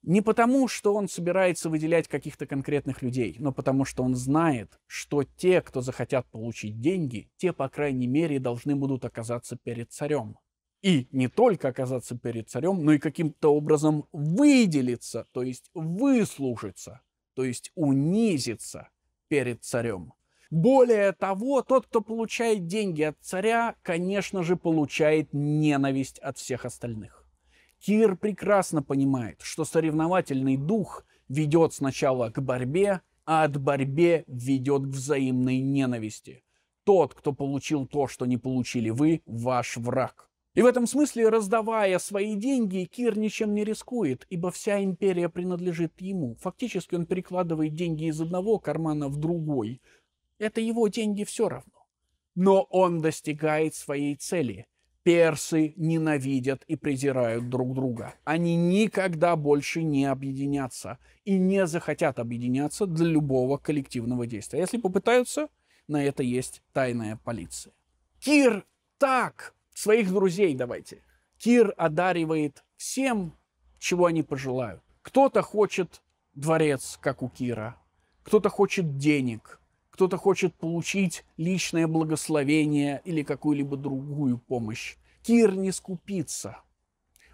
Не потому, что он собирается выделять каких-то конкретных людей, но потому, что он знает, что те, кто захотят получить деньги, те, по крайней мере, должны будут оказаться перед царем и не только оказаться перед царем, но и каким-то образом выделиться, то есть выслужиться, то есть унизиться перед царем. Более того, тот, кто получает деньги от царя, конечно же, получает ненависть от всех остальных. Кир прекрасно понимает, что соревновательный дух ведет сначала к борьбе, а от борьбе ведет к взаимной ненависти. Тот, кто получил то, что не получили вы, ваш враг. И в этом смысле, раздавая свои деньги, Кир ничем не рискует, ибо вся империя принадлежит ему. Фактически он перекладывает деньги из одного кармана в другой. Это его деньги все равно. Но он достигает своей цели. Персы ненавидят и презирают друг друга. Они никогда больше не объединятся и не захотят объединяться для любого коллективного действия. А если попытаются, на это есть тайная полиция. Кир так Своих друзей давайте. Кир одаривает всем, чего они пожелают. Кто-то хочет дворец, как у Кира. Кто-то хочет денег. Кто-то хочет получить личное благословение или какую-либо другую помощь. Кир не скупится.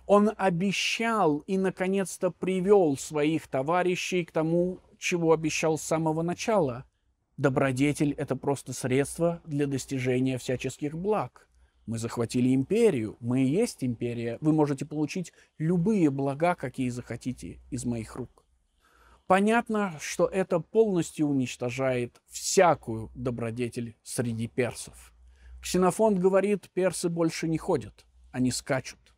Он обещал и, наконец-то, привел своих товарищей к тому, чего обещал с самого начала. Добродетель – это просто средство для достижения всяческих благ – мы захватили империю, мы и есть империя. Вы можете получить любые блага, какие захотите, из моих рук. Понятно, что это полностью уничтожает всякую добродетель среди персов. Ксенофонт говорит, персы больше не ходят, они скачут.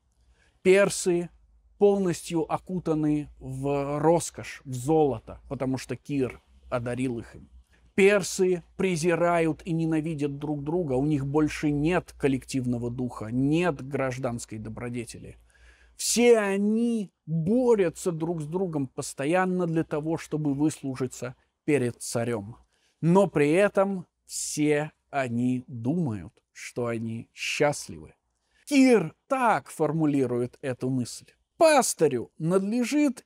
Персы полностью окутаны в роскошь, в золото, потому что Кир одарил их им. Персы презирают и ненавидят друг друга, у них больше нет коллективного духа, нет гражданской добродетели. Все они борются друг с другом постоянно для того, чтобы выслужиться перед царем. Но при этом все они думают, что они счастливы. Кир так формулирует эту мысль. Пастырю надлежит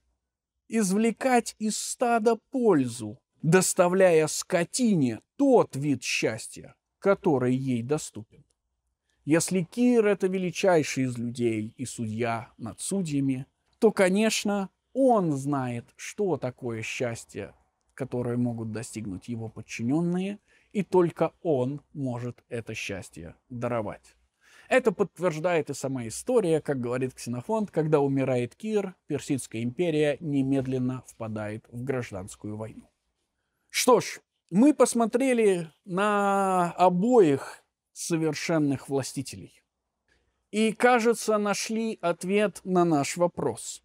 извлекать из стада пользу, доставляя скотине тот вид счастья, который ей доступен. Если Кир – это величайший из людей и судья над судьями, то, конечно, он знает, что такое счастье, которое могут достигнуть его подчиненные, и только он может это счастье даровать. Это подтверждает и сама история, как говорит Ксенофонт, когда умирает Кир, Персидская империя немедленно впадает в гражданскую войну. Что ж, мы посмотрели на обоих совершенных властителей. И, кажется, нашли ответ на наш вопрос.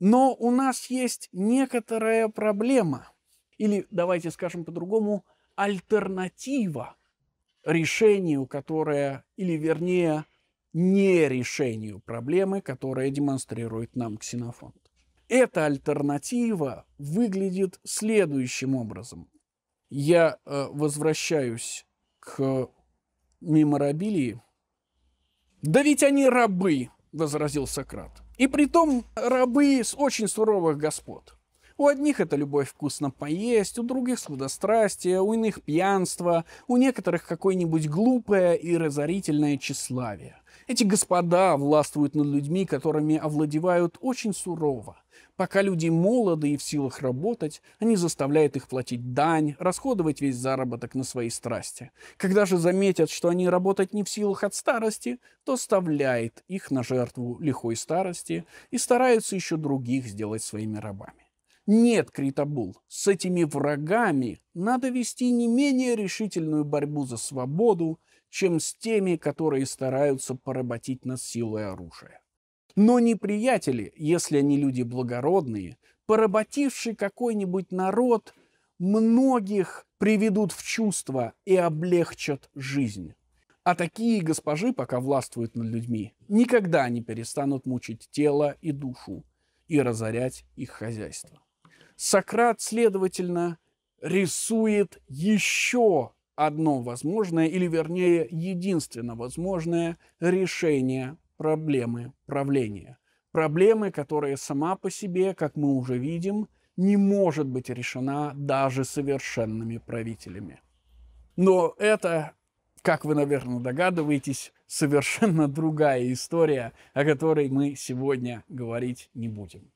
Но у нас есть некоторая проблема, или, давайте скажем по-другому, альтернатива решению, которое, или вернее, не решению проблемы, которая демонстрирует нам Ксенофонд. Эта альтернатива выглядит следующим образом. Я э, возвращаюсь к меморабилии. «Да ведь они рабы!» – возразил Сократ. «И притом рабы с очень суровых господ. У одних это любовь вкусно поесть, у других сладострастие, у иных пьянство, у некоторых какое-нибудь глупое и разорительное тщеславие. Эти господа властвуют над людьми, которыми овладевают очень сурово. Пока люди молоды и в силах работать, они заставляют их платить дань, расходовать весь заработок на свои страсти. Когда же заметят, что они работать не в силах от старости, то оставляет их на жертву лихой старости и стараются еще других сделать своими рабами. Нет, Критабул, с этими врагами надо вести не менее решительную борьбу за свободу чем с теми, которые стараются поработить нас силой оружия. Но неприятели, если они люди благородные, поработивший какой-нибудь народ, многих приведут в чувство и облегчат жизнь. А такие госпожи, пока властвуют над людьми, никогда не перестанут мучить тело и душу и разорять их хозяйство. Сократ, следовательно, рисует еще одно возможное, или вернее единственно возможное решение проблемы правления. Проблемы, которая сама по себе, как мы уже видим, не может быть решена даже совершенными правителями. Но это, как вы, наверное, догадываетесь, совершенно другая история, о которой мы сегодня говорить не будем.